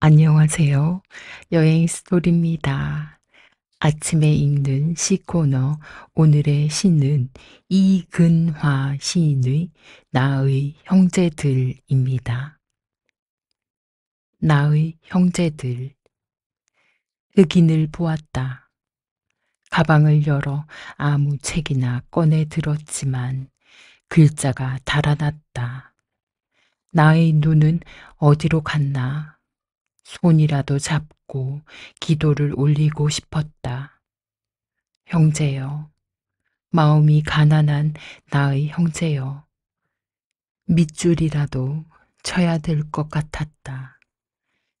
안녕하세요. 여행 스토리입니다. 아침에 읽는 시 코너 오늘의 시는 이근화 시인의 나의 형제들입니다. 나의 형제들 흑인을 보았다. 가방을 열어 아무 책이나 꺼내 들었지만 글자가 달아났다. 나의 눈은 어디로 갔나 손이라도 잡고 기도를 올리고 싶었다. 형제여, 마음이 가난한 나의 형제여, 밑줄이라도 쳐야 될 것 같았다.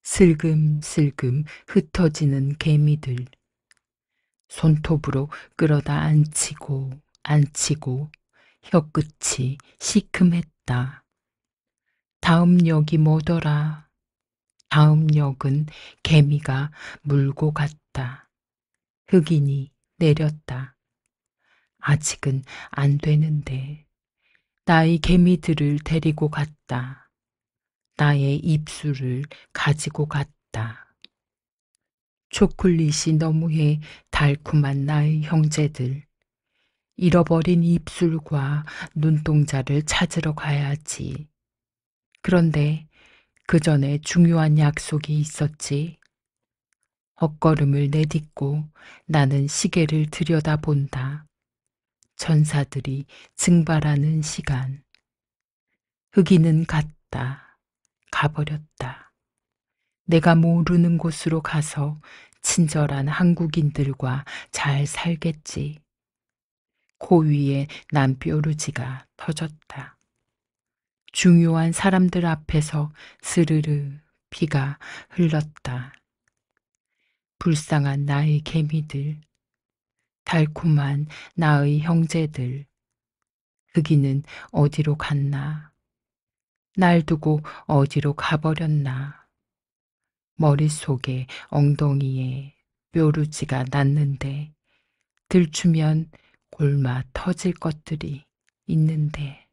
슬금슬금 흩어지는 개미들, 손톱으로 끌어다 앉히고 앉히고 혀끝이 시큼했다. 다음 역이 뭐더라? 다음 역은 개미가 물고 갔다. 흑인이 내렸다. 아직은 안 되는데 나의 개미들을 데리고 갔다. 나의 입술을 가지고 갔다. 초콜릿이 너무해 달콤한 나의 형제들. 잃어버린 입술과 눈동자를 찾으러 가야지. 그런데 그 전에 중요한 약속이 있었지. 헛걸음을 내딛고 나는 시계를 들여다본다. 전사들이 증발하는 시간. 흑인은 갔다. 가버렸다. 내가 모르는 곳으로 가서 친절한 한국인들과 잘 살겠지. 코 위에 남뾰루지가 터졌다. 중요한 사람들 앞에서 스르르 피가 흘렀다. 불쌍한 나의 개미들, 달콤한 나의 형제들, 흑이는 어디로 갔나? 날 두고 어디로 가버렸나? 머릿속에 엉덩이에 뾰루지가 났는데 들추면 골마 터질 것들이 있는데